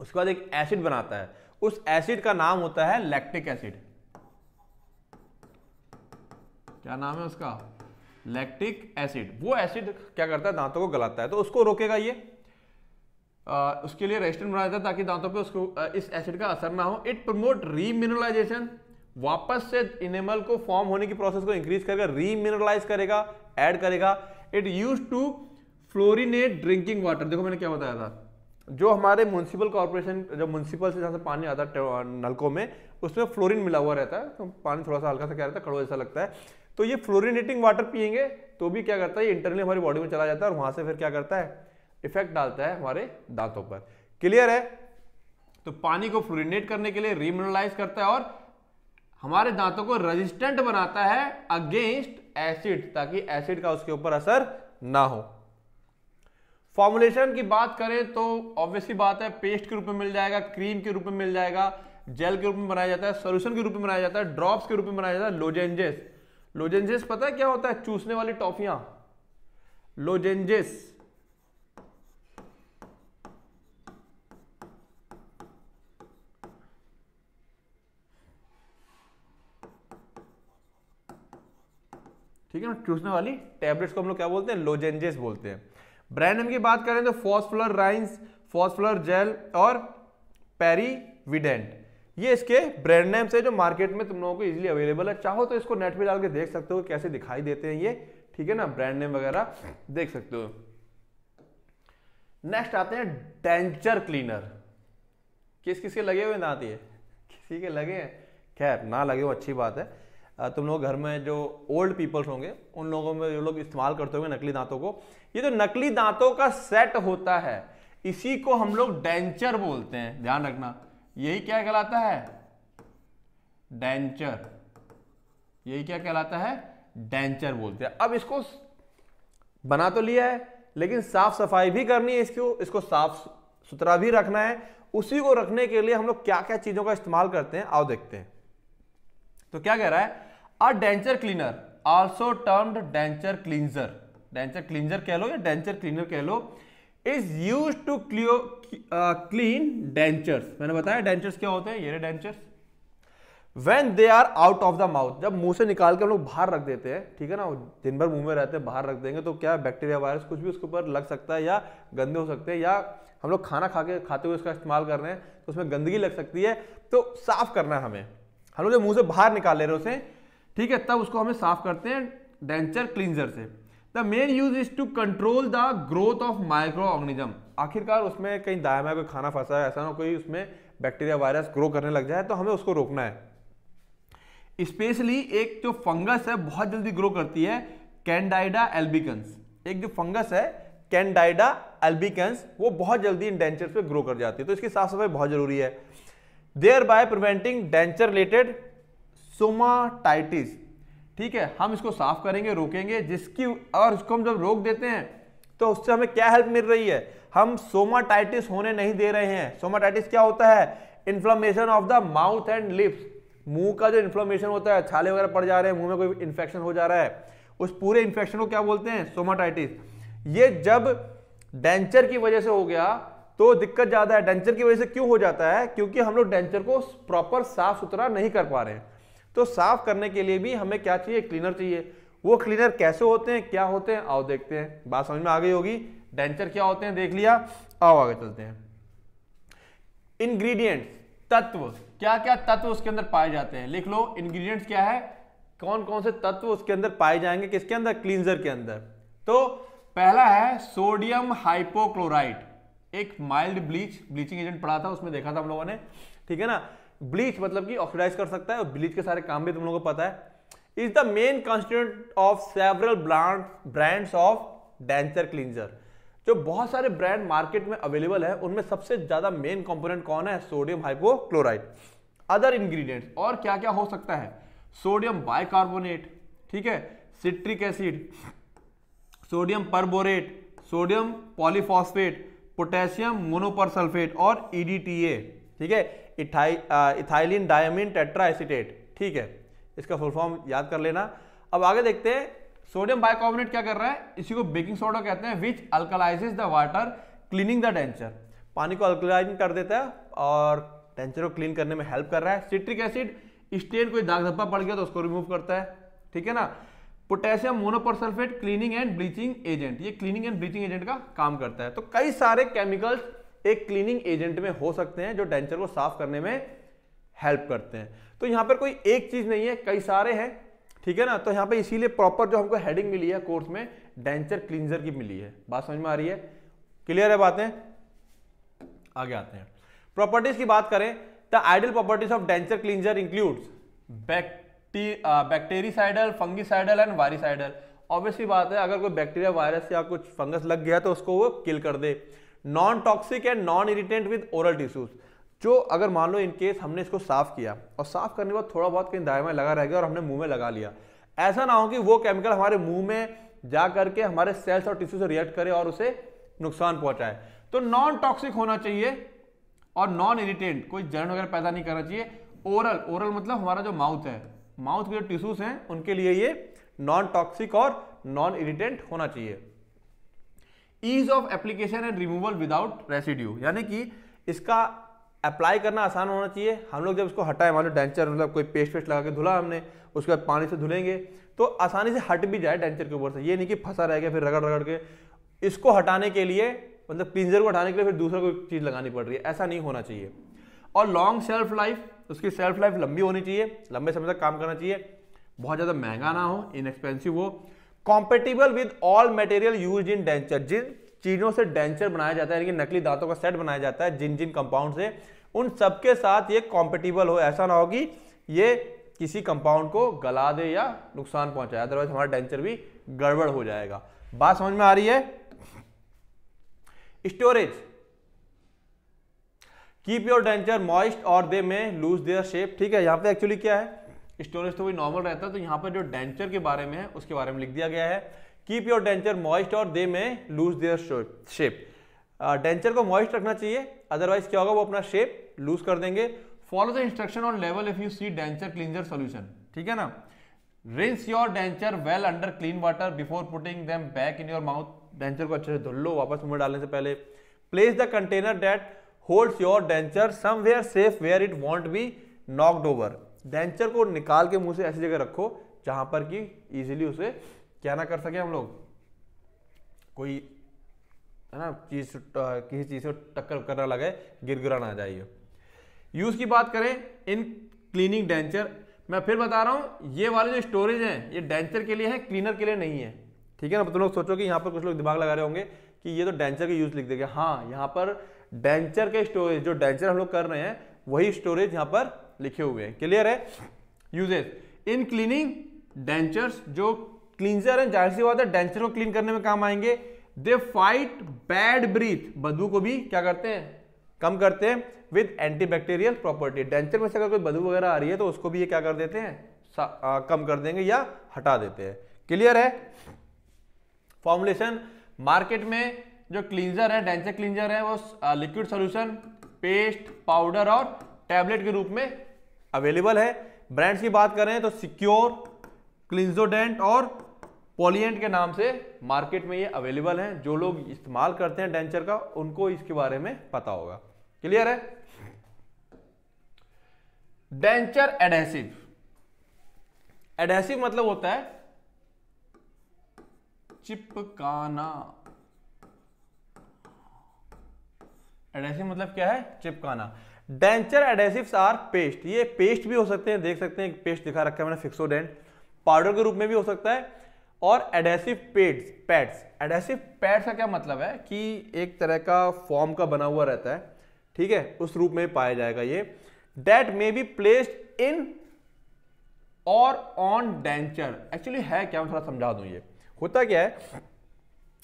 उसके बाद एक एसिड बनाता है उस एसिड का नाम होता है लैक्टिक एसिड क्या नाम है उसका लैक्टिक एसिड वो एसिड क्या करता है दांतों को गलाता है तो उसको रोकेगा ये आ, उसके लिए रेस्टेंट बना जाता है ताकि दांतों पे उसको इस एसिड का असर ना हो इट प्रमोट रीमिनरलाइजेशन वापस से इनेमल को फॉर्म होने की प्रोसेस को इंक्रीज करेगा रीमिनरलाइज करेगा एड करेगा it use to fluorinate drinking water देखो मैंने क्या बताया था जो हमारे म्यूनसिपल कॉरपोरेशन जो म्यूनसिपल से जहाँ से पानी आता है नलकों में उसमें फ्लोरिन मिला हुआ रहता है तो पानी थोड़ा सा हल्का सा क्या रहता है कड़वा जैसा लगता है तो ये फ्लोरिनेटिंग वाटर पियेंगे तो भी क्या करता है ये इंटरनली हमारी बॉडी में चला जाता है और वहाँ से फिर क्या करता है इफेक्ट डालता है हमारे दांतों पर क्लियर है तो पानी को फ्लोरिनेट करने के लिए रिमिनरलाइज करता है और हमारे दांतों को रेजिस्टेंट बनाता है अगेंस्ट एसिड ताकि एसिड का उसके ऊपर असर ना हो फॉर्मुलेशन की बात करें तो ऑब्वियसली बात है पेस्ट के रूप में मिल जाएगा क्रीम के रूप में मिल जाएगा जेल के रूप में बनाया जाता है सोल्यूशन के रूप में बनाया जाता है ड्रॉप्स के रूप में बनाया जाता है लोजेंजेस लोजेंजेस पता है क्या होता है चूसने वाली टॉफिया लोजेंजेस ठीक है ना चूसने वाली टैबलेट्स को हम लोग क्या बोलते हैं लोजेंजेस बोलते हैं ब्रांड नेम की बात करें तो फॉस्फुलर राइन्स फॉस्फुलर जेल और पेरीविडेंट ये इसके ब्रांड नेम्स है जो मार्केट में तुम लोगों को इजीली अवेलेबल है चाहो तो इसको नेट पे डाल के देख सकते हो कैसे दिखाई देते हैं ये ठीक है ना ब्रांड नेम वगैरह देख सकते हो नेक्स्ट आते हैं डेंचर क्लीनर किस किस के लगे हुए दांत ये किसी के लगे हैं खैर ना लगे हो अच्छी बात है तुम लोग घर में जो ओल्ड पीपल्स होंगे उन लोगों में जो लोग इस्तेमाल करते होंगे नकली दांतों को ये जो नकली दांतों का सेट होता है इसी को हम लोग डेंचर बोलते हैं ध्यान रखना यही क्या कहलाता है डेंचर यही क्या कहलाता है डेंचर बोलते हैं अब इसको बना तो लिया है लेकिन साफ सफाई भी करनी है इसको इसको साफ सुथरा भी रखना है उसी को रखने के लिए हम लोग क्या क्या चीजों का इस्तेमाल करते हैं आओ देखते हैं तो क्या कह रहा है और denture cleaner also termed denture cleanser denture cleanser कह लो या डेंचर क्लीनर कह लो is use to clean clean dentures मैंने बताया डेंचर्स क्या होते हैं ये dentures When they are out of the mouth, जब मुंह से निकाल के हम लोग बाहर रख देते हैं ठीक है ना दिन भर मुंह में रहते हैं बाहर रख देंगे तो क्या बैक्टीरिया वायरस कुछ भी उसके ऊपर लग सकता है या गंदे हो सकते हैं या हम लोग खाना खा के खाते हुए उसका इस्तेमाल कर रहे हैं तो उसमें गंदगी लग सकती है तो साफ करना है हमें हम लोग जब मुंह से बाहर निकाल ले रहे हैं उसे ठीक है तब उसको हमें साफ करते हैं डेंचर क्लींजर से the main use is to control the growth of micro organism आखिरकार उसमें कहीं दाया में कोई खाना फंसा है ऐसा ना कोई उसमें बैक्टीरिया वायरस ग्रो करने लग जाए तो हमें उसको रोकना है स्पेशली एक जो फंगस है बहुत जल्दी ग्रो करती है कैंडाइडा एल्बिकन्स एक जो फंगस है कैंडाइडा एल्बिकन्स वो बहुत जल्दी इन डेंचर्स पे ग्रो कर जाती है तो इसकी साफ सफाई बहुत जरूरी है thereby preventing denture related stomatitis ठीक है हम इसको साफ करेंगे रोकेंगे जिसकी और इसको हम जब रोक देते हैं तो उससे हमें क्या हेल्प मिल रही है हम सोमाटाइटिस होने नहीं दे रहे हैं सोमाटाइटिस क्या होता है inflammation of the mouth and lips मुंह का जो इन्फ्लामेशन होता है छाले वगैरह पड़ जा रहे हैं मुंह में कोई इन्फेक्शन हो जा रहा है उस पूरे इन्फेक्शन को क्या बोलते हैं सोमाटाइटिस ये जब डेंचर की वजह से हो गया तो दिक्कत ज़्यादा है डेंचर की वजह से क्यों हो जाता है क्योंकि हम लोग डेंचर को प्रॉपर साफ सुथरा नहीं कर पा रहे हैं तो साफ करने के लिए भी हमें क्या चाहिए क्लीनर चाहिए वो क्लीनर कैसे होते हैं क्या होते हैं आओ देखते हैं बात समझ में आ गई होगी डेंचर क्या होते हैं देख लिया आओ आगे चलते हैं इंग्रीडियंट तत्व क्या क्या तत्व उसके अंदर पाए जाते हैं लिख लो इंग्रीडियंट क्या है कौन कौन से तत्व उसके अंदर पाए जाएंगे किसके अंदर क्लींजर के अंदर तो पहला है सोडियम हाइपोक्लोराइड एक माइल्ड ब्लीच ब्लीचिंग एजेंट पढ़ा था उसमें देखा था हम लोगों ने ठीक है ना ब्लीच मतलब कि ऑक्सीडाइज कर सकता है और ब्लीच के सारे काम भी तुम लोगों को पता है is the main constituent of several brand brands of denture cleanser जो बहुत सारे ब्रांड मार्केट में अवेलेबल है उनमें सबसे ज्यादा मेन कंपोनेंट कौन है सोडियम हाइपोक्लोराइड अदर इंग्रेडिएंट्स और क्या क्या हो सकता है सोडियम बाइकार्बोनेट ठीक है citric acid sodium perborate sodium polyphosphate potassium monopersulfate और ईडीटीए e ठीक है इथाई इथाइलिन डायमिन टेट्राएसिटेट ठीक है इसका फुल फॉर्म याद कर लेना अब आगे देखते हैं सोडियम बाइकार्बोनेट क्या कर रहा है इसी को बेकिंग सोडा कहते हैं which alkalizes the water cleaning the denture पानी को अल्कलाइन कर देता है और डेंचर को क्लीन करने में हेल्प कर रहा है सिट्रिक एसिड स्टेन कोई दाग धब्बा पड़ गया तो उसको रिमूव करता है ठीक है ना potassium monopersulfate cleaning and bleaching agent ये क्लीनिंग एंड ब्लीचिंग एजेंट का काम करता है तो कई सारे केमिकल्स एक क्लीनिंग एजेंट में हो सकते हैं जो डेंचर को साफ करने में हेल्प करते हैं तो यहां पर कोई एक चीज़ नहीं है कई सारे हैं ठीक है ना तो यहां पर इसीलिए प्रॉपर जो हमको हेडिंग मिली है कोर्स में डेंचर क्लींजर की मिली है बात समझ में आ रही है क्लियर है बातें आगे आते हैं प्रॉपर्टीज की बात करें the ideal properties of denture cleanser includes bactericidal fungicidal and viricidal obviously बात है अगर कोई बैक्टीरिया वायरस या कुछ फंगस लग गया तो उसको वो किल कर दे non toxic and non irritant with oral tissues जो अगर मान लो इनकेस हमने इसको साफ किया और साफ करने के बाद थोड़ा बहुत कहीं दाए में लगा रह गया और हमने मुंह में लगा लिया ऐसा ना हो कि वो केमिकल हमारे मुंह में जा करके हमारे सेल्स और टिश्यू से रिएक्ट करे और उसे नुकसान पहुंचाए तो नॉन टॉक्सिक होना चाहिए और नॉन इरिटेंट कोई जर्न वगैरह पैदा नहीं करना चाहिए ओरल ओरल मतलब हमारा जो माउथ है माउथ के जो टिश्यूज हैं उनके लिए ये नॉन टॉक्सिक और नॉन इरिटेंट होना चाहिए ease of application and removal without residue यानी कि इसका अप्लाई करना आसान होना चाहिए हम लोग जब इसको हटाए मान लो डेंचर मतलब कोई पेस्ट वेस्ट लगा के धुला हमने उसके बाद पानी से धुलेंगे तो आसानी से हट भी जाए डेंचर के ऊपर से ये नहीं कि फंसा रह गया फिर रगड़ रगड़ के इसको हटाने के लिए मतलब क्लिंजर को हटाने के लिए फिर दूसरा कोई चीज़ लगानी पड़ रही है ऐसा नहीं होना चाहिए और लॉन्ग सेल्फ लाइफ उसकी सेल्फ लाइफ लंबी होनी चाहिए लंबे समय तक काम करना चाहिए बहुत ज़्यादा महंगा ना हो इनएक्सपेंसिव हो compatible with all material use in denture जिन चीजों से डेंचर बनाया जाता है यानी कि नकली दांतों का सेट बनाया जाता है जिन जिन कंपाउंड से उन सबके साथ ये कॉम्पेटिबल हो ऐसा ना हो कि ये किसी कंपाउंड को गला दे या नुकसान पहुंचाए अदरवाइज हमारा डेंचर भी गड़बड़ हो जाएगा बात समझ में आ रही है storage keep your denture moist or they may lose their shape ठीक है यहां पे एक्चुअली क्या है स्टोरेज तो वही नॉर्मल रहता है तो यहाँ पर जो डेंचर के बारे में है उसके बारे में लिख दिया गया है keep your denture moist or they may lose their shape denture को मॉइस्ट रखना चाहिए अदरवाइज क्या होगा वो अपना शेप लूज कर देंगे फॉलो द इंस्ट्रक्शन ऑन लेवल if you see denture cleanser solution ठीक है ना rinse your denture well under clean water before putting them back in your mouth denture को अच्छे से धुल लो वापस मुंह डालने से पहले place the container that holds your denture somewhere safe where it won't be knocked over denture को निकाल के मुंह से ऐसी जगह रखो जहां पर कि इजीली उसे क्या ना कर सके हम लोग कोई है ना चीज किसी चीज से टक्कर करना लगे गिर गिरा ना जाइए यूज की बात करें इन क्लीनिंग डेंचर मैं फिर बता रहा हूँ ये वाले जो स्टोरेज हैं ये डेंचर के लिए है क्लीनर के लिए नहीं है ठीक है ना तो तुम लोग सोचो कि यहाँ पर कुछ लोग दिमाग लगा रहे होंगे कि ये तो डेंचर के यूज लिख देगा हाँ यहाँ पर डेंचर के स्टोरेज जो डेंचर हम लोग कर रहे हैं वही स्टोरेज यहाँ पर लिखे हुए हैं क्लियर है यूजेज इन क्लीनिंग डेंचर्स जो क्लींजर है जाहिर सी बात है डेंचर को क्लीन करने में काम आएंगे दे फाइट बैड ब्रीथ बदबू को भी क्या करते हैं कम करते हैं विद एंटीबैक्टीरियल प्रॉपर्टी डेंचर में से अगर कोई बदबू वगैरह आ रही है तो उसको भी ये क्या कर देते हैं आ, कम कर देंगे या हटा देते हैं क्लियर है फॉर्मुलेशन मार्केट में जो क्लींजर है डेंचर क्लींजर है वो लिक्विड सोल्यूशन पेस्ट पाउडर और टैबलेट के रूप में अवेलेबल है ब्रांड्स की बात करें तो सिक्योर क्लिंजोडेंट और पोलियंट के नाम से मार्केट में ये अवेलेबल हैं जो लोग इस्तेमाल करते हैं डेंचर का उनको इसके बारे में पता होगा क्लियर है डेंचर एडहेसिव एडहेसिव मतलब होता है चिपकाना एडहेसिव मतलब क्या है चिपकाना डेंचर एडेसिव्स आर पेस्ट ये पेस्ट भी हो सकते हैं देख सकते हैं पेस्ट दिखा रखा है मैंने फिक्सोडेंट पाउडर के रूप में भी हो सकता है और adhesive pads pads adhesive pads का क्या मतलब है कि एक तरह का फॉर्म का बना हुआ रहता है ठीक है उस रूप में पाया जाएगा ये that may be placed in or on denture actually है क्या मैं थोड़ा समझा दूं ये होता क्या है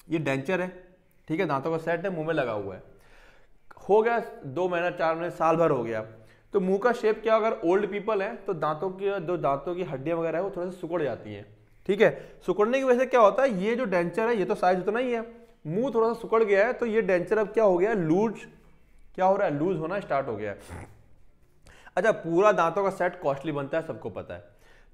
ये डेंचर है ठीक है दांतों का सेट है मुंह में लगा हुआ है हो गया दो महीना चार महीने साल भर हो गया तो मुंह का शेप क्या अगर ओल्ड पीपल है तो दांतों की जो दांतों की हड्डियाँ वगैरह है वो थोड़ा सा सुकड़ जाती है ठीक है सुकड़ने की वजह से क्या होता है ये जो डेंचर है ये तो साइज उतना ही है मुंह थोड़ा सा सुकड़ गया है तो ये डेंचर अब क्या हो गया लूज क्या हो रहा है लूज होना स्टार्ट हो गया है अच्छा पूरा दांतों का सेट कॉस्टली बनता है सबको पता है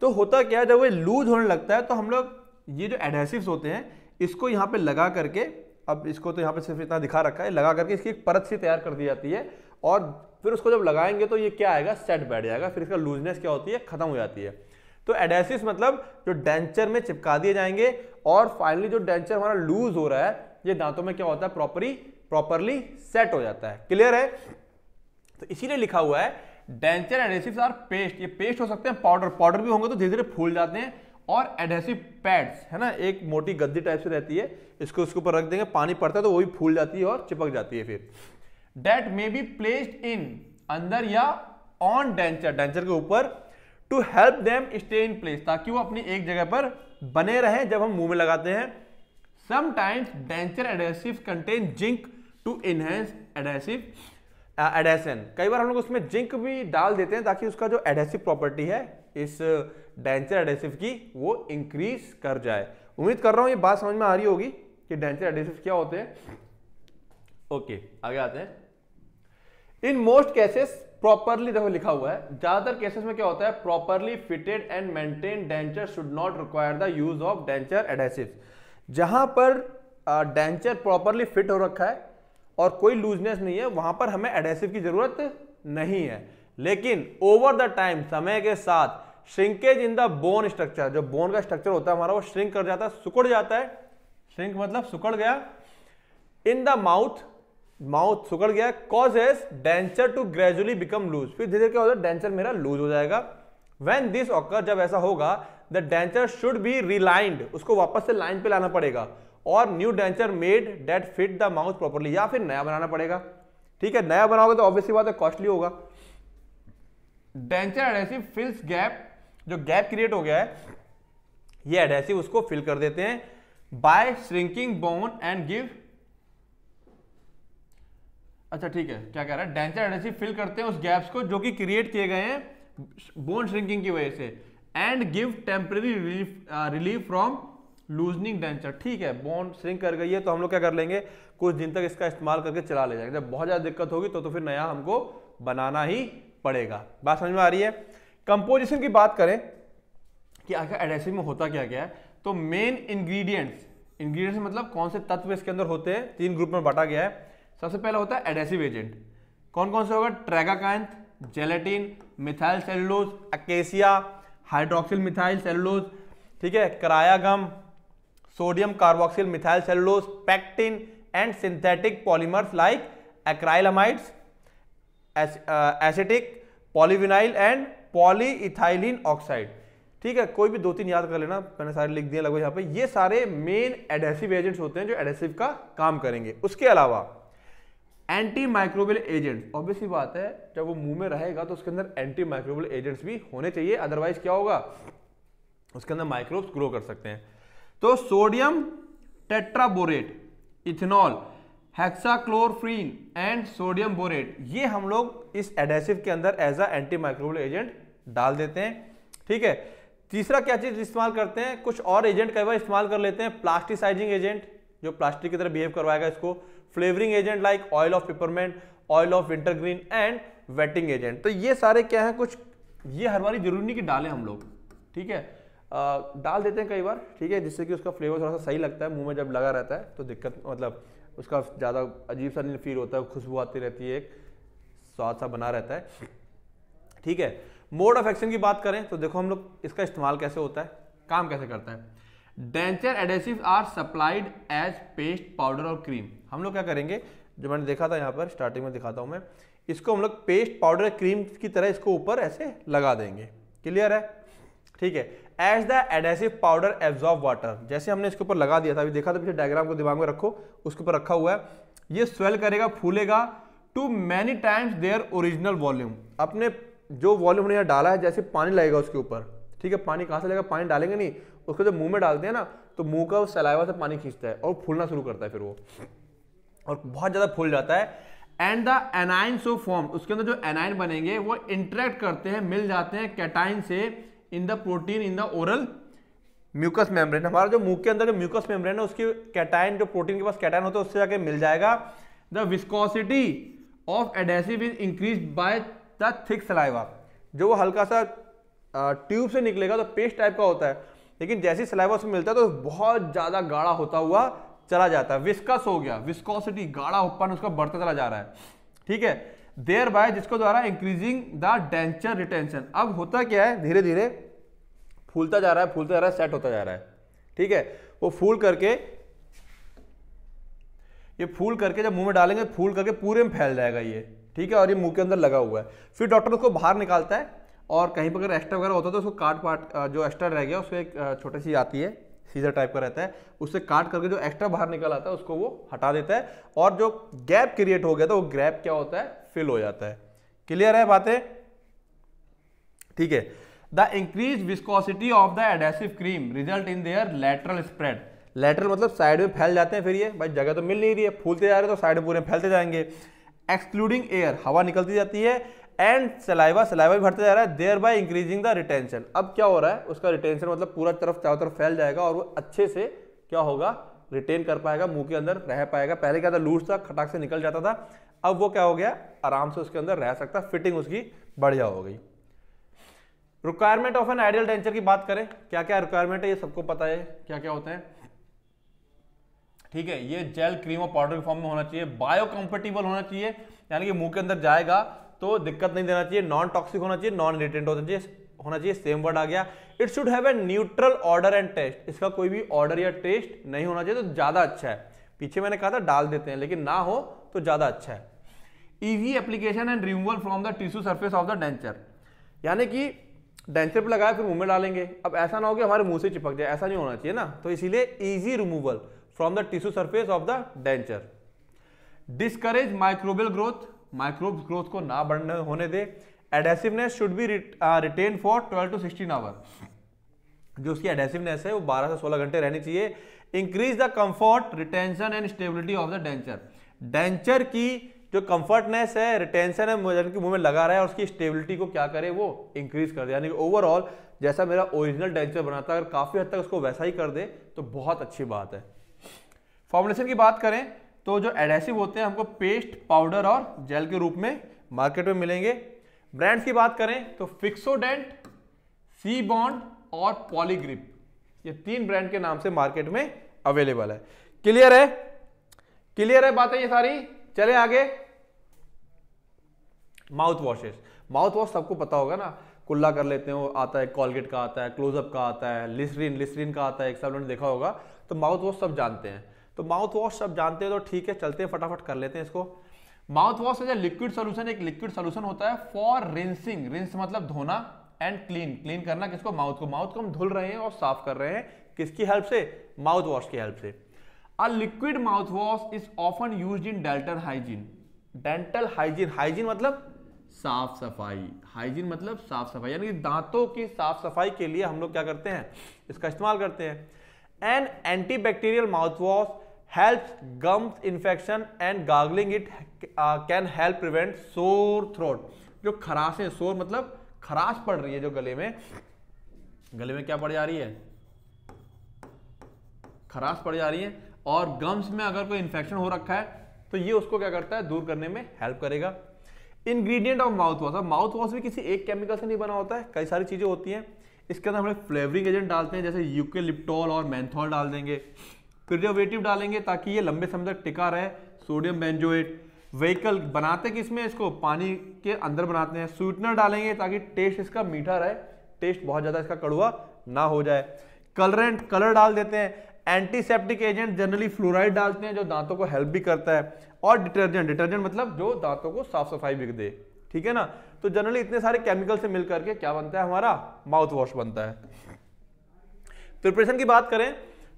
तो होता क्या है जब ये लूज होने लगता है तो हम लोग ये जो एडहेसिव्स होते हैं इसको यहाँ पे लगा करके अब इसको तो यहाँ पे सिर्फ इतना दिखा रखा है लगा करके इसकी एक परत सी तैयार कर दी जाती है और फिर उसको जब लगाएंगे तो ये क्या आएगा सेट बैठ जाएगा फिर इसका लूजनेस क्या होती है खत्म हो जाती है तो एडेसिस मतलब जो डेंचर में चिपका दिए जाएंगे और फाइनली जो डेंचर हमारा लूज हो रहा है ये दांतों में क्या होता है प्रॉपरली प्रॉपरली सेट हो जाता है क्लियर है तो इसीलिए लिखा हुआ है डेंचर एडेसिस आर पेस्ट ये पेस्ट हो सकते हैं पाउडर पाउडर भी होंगे तो धीरे धीरे फूल जाते हैं और एडहेसिव पैड्स है ना एक मोटी गद्दी टाइप से रहती है इसको उसके ऊपर रख देंगे पानी पड़ता है तो वो भी फूल जाती है और चिपक जाती है फिर that may be placed in अंदर या ऑन डेंचर डेंचर के ऊपर to help them stay in place ताकि वो अपनी एक जगह पर बने रहे जब हम मुंह में लगाते हैं sometimes denture adhesive contain zinc to enhance adhesive adhesion कई बार हम लोग उसमें जिंक भी डाल देते हैं ताकि उसका जो एडेसिव प्रॉपर्टी है इस डेंचर एडेसिव की वो इंक्रीज कर जाए उम्मीद कर रहा हूं ये बात समझ में आ रही होगी कि डेंचर एडेसिव क्या होते हैं ओके आगे आते हैं इन मोस्ट केसेस प्रॉपरली देखो लिखा हुआ है ज्यादातर केसेस में क्या होता है properly fitted and maintain denture should not require the use of denture adhesive जहां पर डेंचर प्रॉपरली फिट हो रखा है और कोई लूजनेस नहीं है वहां पर हमें एडेसिव की जरूरत नहीं है लेकिन ओवर द टाइम समय के साथ shrinkage in the bone structure जो बोन का स्ट्रक्चर होता है हमारा वो श्रिंक कर जाता है सुकड़ जाता है श्रिंक मतलब सुकड़ गया इन द माउथ माउथ सुकड़ गया causes denture to gradually become loose फिर धीरे क्या होता है डेंचर मेरा लूज हो जाएगा वेन दिस ऑकर जब ऐसा होगा the denture should be relined उसको वापस से लाइन पे लाना पड़ेगा और new denture made that fit the mouth properly या फिर नया बनाना पड़ेगा ठीक है नया बनाओगे तो ऑब्वियसली बात है कॉस्टली होगा डेंचर एडेसिव फिल्स गैप जो गैप क्रिएट हो गया है ये एडेसिव उसको फिल कर देते हैं by shrinking bone and give अच्छा ठीक है क्या कह रहा है डेंचर एडेसिव फिल करते हैं उस गैप्स को जो कि क्रिएट किए गए हैं बोन श्रिंकिंग की वजह से and give temporary relief relief from loosening denture ठीक है बॉन्ड श्रिंक कर गई है तो हम लोग क्या कर लेंगे कुछ दिन तक इसका इस्तेमाल करके चला ले जाएंगे जब बहुत ज़्यादा दिक्कत होगी तो तो फिर नया हमको बनाना ही पड़ेगा बात समझ में आ रही है कंपोजिशन की बात करें कि आखिर एडेसिव में होता क्या क्या है तो मेन इंग्रेडिएंट्स इंग्रेडिएंट्स मतलब कौन से तत्व इसके अंदर होते हैं तीन ग्रुप में बांटा गया है सबसे पहला होता है एडेसिव एजेंट कौन कौन से होगा tragacanth gelatin methyl cellulose acacia hydroxyl methyl cellulose ठीक है karaya gum sodium carboxyl methyl cellulose pectin and synthetic polymers like acrylamides acetic polyvinyl and polyethylene oxide ठीक है कोई भी दो तीन याद कर लेना मैंने सारे लिख दिए लगभग यहाँ पे ये सारे मेन एडेसिव एजेंट्स होते हैं जो एडेसिव का काम करेंगे उसके अलावा एंटी माइक्रोबियल एजेंट्स ऑब्वियसली बात है जब वो मुंह में रहेगा तो उसके अंदर एंटी माइक्रोबियल एजेंट्स भी होने चाहिए अदरवाइज क्या होगा उसके अंदर माइक्रोब्स ग्रो कर सकते हैं तो sodium tetraborate ethanol hexachlorophene and sodium borate ये हम लोग इस एडेसिव के अंदर as a anti microbial agent डाल देते हैं ठीक है तीसरा क्या चीज इस्तेमाल करते हैं कुछ और एजेंट कई बार इस्तेमाल कर लेते हैं प्लास्टिसाइजिंग एजेंट जो प्लास्टिक की तरह बिहेव करवाएगा इसको flavouring agent like oil of peppermint oil of wintergreen and wetting agent तो ये सारे क्या है कुछ ये हर बारी जरूरी नहीं कि डालें हम लोग ठीक है डाल देते हैं कई बार ठीक है जिससे कि उसका फ्लेवर थोड़ा सा सही लगता है मुंह में जब लगा रहता है तो दिक्कत मतलब उसका ज़्यादा अजीब सा नहीं फील होता है खुशबू आती रहती है एक स्वाद सा बना रहता है ठीक है मोड ऑफ एक्शन की बात करें तो देखो हम लोग इसका इस्तेमाल कैसे होता है काम कैसे करता है denture adhesive are supplied as paste powder और क्रीम हम लोग क्या करेंगे जो मैंने देखा था यहाँ पर स्टार्टिंग में दिखाता हूँ मैं इसको हम लोग पेस्ट पाउडर क्रीम की तरह इसको ऊपर ऐसे लगा देंगे क्लियर है ठीक है as the adhesive powder absorb water जैसे हमने इसके ऊपर लगा दिया था अभी देखा था पीछे डायग्राम को दिमाग में रखो उसके ऊपर रखा हुआ है ये स्वेल करेगा फूलेगा to many times their original volume अपने जो वॉल्यूम ने यहाँ डाला है जैसे पानी लगेगा उसके ऊपर ठीक है पानी कहाँ से लगेगा पानी डालेंगे नहीं उसको जब मुंह में डालते हैं ना तो मुंह का सलाइवा से पानी खींचता है और फूलना शुरू करता है फिर वो और बहुत ज़्यादा फूल जाता है and the anion so form उसके अंदर जो एनाइन बनेंगे वो इंट्रैक्ट करते हैं मिल जाते हैं कैटाइन से in the protein in the oral mucous membrane हमारा जो मुंह के अंदर जो म्यूकस मेम्ब्रेन है उसकी कैटाइन जो प्रोटीन के पास कैटाइन होता है उससे जाके मिल जाएगा the viscosity of adhesive is increase by the thick saliva जो वो हल्का सा ट्यूब से निकलेगा तो पेस्ट टाइप का होता है लेकिन जैसे ही सलाइवा उसमें मिलता है तो बहुत ज़्यादा गाढ़ा होता हुआ चला जाता है विस्कस हो गया विस्कोसिटी गाढ़ा उपन उसका बढ़ता चला जा रहा है ठीक है देयर बाय जिसको द्वारा इंक्रीजिंग द डेंचर रिटेंशन अब होता क्या है धीरे धीरे फूलता जा रहा है फूलता जा रहा है सेट होता जा रहा है ठीक है वो फूल करके ये फूल करके जब मुंह में डालेंगे फूल करके पूरे में फैल जाएगा ये ठीक है और ये मुंह के अंदर लगा हुआ है फिर डॉक्टर उसको बाहर निकालता है और कहीं पर अगर एक्स्ट्रा वगैरह होता है तो उसको काट पाट जो एक्स्ट्रा रह गया उसको एक छोटी सी आती है सीजर टाइप का रहता है उससे काट करके जो एक्स्ट्रा बाहर निकल आता है उसको वो हटा देता है और जो गैप क्रिएट हो गया था वो गैप क्या होता है फिल हो जाता है क्लियर है बातें ठीक है the increase viscosity of the adhesive cream result in their lateral spread lateral मतलब साइड में फैल जाते हैं फिर ये भाई जगह तो मिल नहीं रही है फूलते जा रहे तो साइड पूरे फैलते जाएंगे एक्सक्लूडिंग एयर हवा निकलती जाती है एंड सलाइवा सलाइवा भी भरता जा रहा है thereby increasing the retention अब क्या हो रहा है उसका रिटेंशन मतलब पूरा तरफ चारों तरफ फैल जाएगा और वो अच्छे से क्या होगा रिटेन कर पाएगा मुंह के अंदर रह पाएगा पहले क्या था लूज था खटाक से निकल जाता था अब वो क्या हो गया आराम से उसके अंदर रह सकता फिटिंग उसकी बढ़िया हो गई requirement of an ideal denture की बात करें क्या क्या रिक्वायरमेंट है ये सबको पता है क्या क्या होते हैं ठीक है ये जेल क्रीम और पाउडर के फॉर्म में होना चाहिए बायो कंफर्टेबल होना चाहिए यानी कि मुंह के अंदर जाएगा तो दिक्कत नहीं देना चाहिए नॉन टॉक्सिक होना चाहिए नॉन इरिटेंट होना चाहिए होना चाहिए सेम वर्ड आ गया it should have a neutral odour and taste इसका कोई भी ऑर्डर या टेस्ट नहीं होना चाहिए तो ज़्यादा अच्छा है पीछे मैंने कहा था डाल देते हैं लेकिन ना हो तो ज़्यादा अच्छा है easy application and removal from the tissue surface of the denture यानी कि डेंचर पर लगाया फिर मुंह में डालेंगे अब ऐसा ना हो कि हमारे मुंह से चिपक जाए ऐसा नहीं होना चाहिए ना तो इसीलिए easy removal from the tissue surface of the denture discourage microbial growth microbe growth को ना बढ़ने होने दे adhesiveness should be retain for twelve to sixteen hour जो उसकी एडेसिवनेस है वो 12 से 16 घंटे रहनी चाहिए increase the comfort retention and stability of the denture denture की जो कंफर्टनेस है रिटेंशन है यानी मुंह में लगा रहा है और उसकी स्टेबिलिटी को क्या करे वो इंक्रीज कर दे यानी कि ओवरऑल जैसा मेरा ओरिजिनल डेंचर बना था अगर काफ़ी हद तक उसको वैसा ही कर दे तो बहुत अच्छी बात है फॉर्मुलेशन की बात करें तो जो एडेसिव होते हैं हमको पेस्ट पाउडर और जेल के रूप में मार्केट में मिलेंगे ब्रांड्स की बात करें तो फिक्सोडेंट सी बॉन्ड और पॉलीग्रिप ये तीन ब्रांड के नाम से मार्केट में अवेलेबल है क्लियर है क्लियर है बातें ये सारी चले आगे माउथ वॉशेस माउथ वॉश सबको पता होगा ना कुल्ला कर लेते हो आता है कॉलगेट का आता है क्लोजअप का आता है लिस्ट्रीन लिस्ट्रीन का आता है एक सब लोगों ने देखा होगा तो माउथ वॉश सब जानते हैं तो माउथ वॉश सब जानते हैं तो ठीक है चलते हैं फटाफट कर लेते हैं इसको mouthwash is a liquid solution एक लिक्विड सोल्यूशन होता है फॉर रिंसिंग रिंस मतलब धोना एंड क्लीन क्लीन करना किसको माउथ को माउथ को हम धुल रहे हैं और साफ कर रहे हैं किसकी हेल्प से माउथ वॉश की हेल्प से a liquid mouthwash is often use in dental hygiene dental hygiene hygiene मतलब साफ सफाई हाइजीन मतलब साफ सफाई यानी दांतों की साफ सफाई के लिए हम लोग क्या करते हैं इसका इस्तेमाल करते हैं an antibacterial mouthwash helps gums infection and gargling it uh, can help prevent sore throat जो खराशें सोर मतलब खराश पड़ रही है जो गले में गले में क्या पड़ जा रही है खराश पड़ जा रही है और गम्स में अगर कोई इन्फेक्शन हो रखा है तो ये उसको क्या करता है दूर करने में हेल्प करेगा इंग्रेडिएंट ऑफ माउथ वॉश अब माउथ वॉश भी किसी एक केमिकल से नहीं बना होता है कई सारी चीज़ें होती हैं इसके अंदर हम लोग फ्लेवरिंग एजेंट डालते हैं जैसे यूके और मैंथॉल डाल देंगे प्रिजर्वेटिव डालेंगे ताकि ये लंबे समय तक टिका रहे सोडियम बेंजोएट व्हीकल बनाते किसमें इसको पानी के अंदर बनाते हैं स्वीटनर डालेंगे ताकि टेस्ट इसका मीठा रहे टेस्ट बहुत ज़्यादा इसका कड़वा ना हो जाए कलरेंट कलर डाल देते हैं एंटीसेप्टिक एजेंट जनरली फ्लोराइड डालते हैं जो दांतों को हेल्प भी करता है और डिटर्जेंट डिटर्जेंट मतलब जो दांतों को साफ सफाई भी दे ठीक है ना तो जनरली इतने सारे केमिकल से मिल करके क्या बनता है हमारा माउथ वॉश बनता है प्रिपरेशन तो की बात करें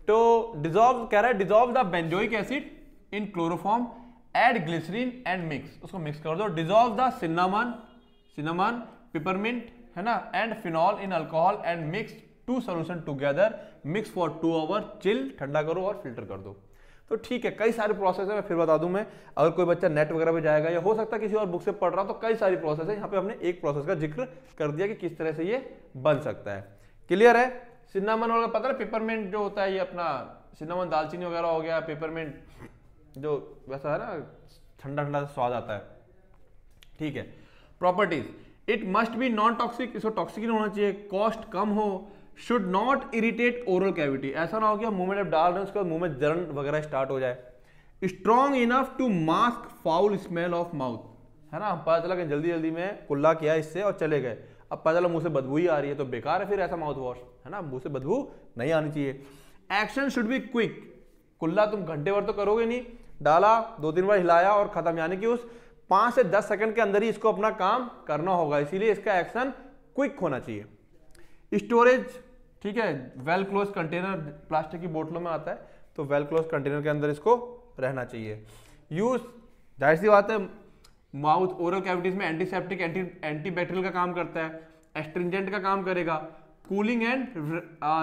तो डिजॉल्व कह रहा है dissolve the benzoic acid in chloroform add glycerine and mix उसको मिक्स कर दो dissolve the cinnamon cinnamon peppermint है ना and phenol in alcohol and mix two solution together mix for two hour chill ठंडा करो और फिल्टर कर दो तो ठीक है कई सारे प्रोसेस है मैं फिर बता दूं मैं अगर कोई बच्चा नेट वगैरह पे जाएगा या हो सकता है किसी और बुक से पढ़ रहा हो तो कई सारी प्रोसेस है यहाँ पे हमने एक प्रोसेस का जिक्र कर दिया कि किस तरह से ये बन सकता है क्लियर है सिन्नामन वाला पता है पेपरमेंट जो होता है ये अपना सिन्नामन दालचीनी वगैरह हो गया पेपरमेंट जो वैसा है ना ठंडा ठंडा स्वाद आता है ठीक है properties it must be non toxic इसको टॉक्सिक नहीं होना चाहिए कॉस्ट कम हो should not irritate oral cavity ऐसा ना हो कि मुंह में जब डाल रहे हैं उसके बाद मुंह में जलन वगैरह स्टार्ट हो जाए strong enough to mask foul smell of mouth है ना पता चला कि जल्दी जल्दी में कुल्ला किया इससे और चले गए अब पता चलो मुंह से बदबू ही आ रही है तो बेकार है फिर ऐसा माउथ वॉश है ना मुंह से बदबू नहीं आनी चाहिए एक्शन शुड बी क्विक कुल्ला तुम घंटे भर तो करोगे नहीं डाला दो तीन बार हिलाया और खत्म यानी कि उस पाँच से दस सेकंड के अंदर ही इसको अपना काम करना होगा इसीलिए इसका एक्शन क्विक होना चाहिए स्टोरेज ठीक है वेल क्लोज कंटेनर प्लास्टिक की बोतलों में आता है तो वेल क्लोज कंटेनर के अंदर इसको रहना चाहिए यूज जाहिर सी बात है माउथ ओरल कैविटीज में एंटीसेप्टिक एंटी एंटीबैक्टीरियल का काम करता है एस्ट्रिंजेंट का काम करेगा cooling and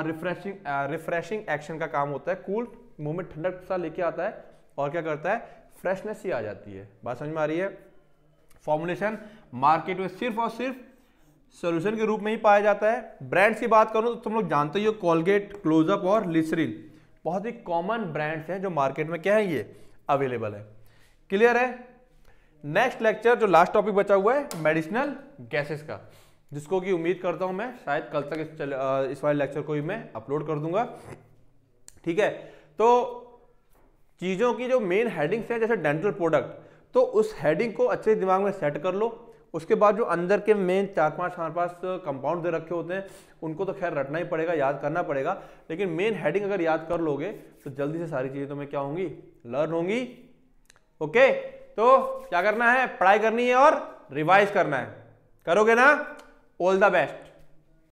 refreshing refreshing action का काम होता है कूल मुंह में ठंडक सा लेके आता है और क्या करता है फ्रेशनेस ही आ जाती है बात समझ में आ रही है फॉर्मुलेशन मार्केट में सिर्फ और सिर्फ सोल्यूशन के रूप में ही पाया जाता है ब्रांड्स की बात करूँ तो तुम लोग जानते ही हो कॉलगेट क्लोजअप और लिसरिन बहुत ही कॉमन ब्रांड्स हैं जो मार्केट में क्या है ये अवेलेबल है क्लियर है नेक्स्ट लेक्चर जो लास्ट टॉपिक बचा हुआ है मेडिसिनल गैसेस का जिसको कि उम्मीद करता हूं मैं शायद कल तक इस, चल, इस वाले लेक्चर को ही मैं अपलोड कर दूंगा ठीक है तो चीज़ों की जो मेन हेडिंग्स हैं जैसे डेंटल प्रोडक्ट तो उस हेडिंग को अच्छे दिमाग में सेट कर लो उसके बाद जो अंदर के मेन चार पाँच हमारे पास कंपाउंड दे रखे होते हैं उनको तो खैर रटना ही पड़ेगा याद करना पड़ेगा लेकिन मेन हेडिंग अगर याद कर लोगे तो जल्दी से सारी चीज़ें तो मैं क्या होंगी लर्न होंगी ओके तो क्या करना है पढ़ाई करनी है और रिवाइज करना है करोगे ना ऑल द बेस्ट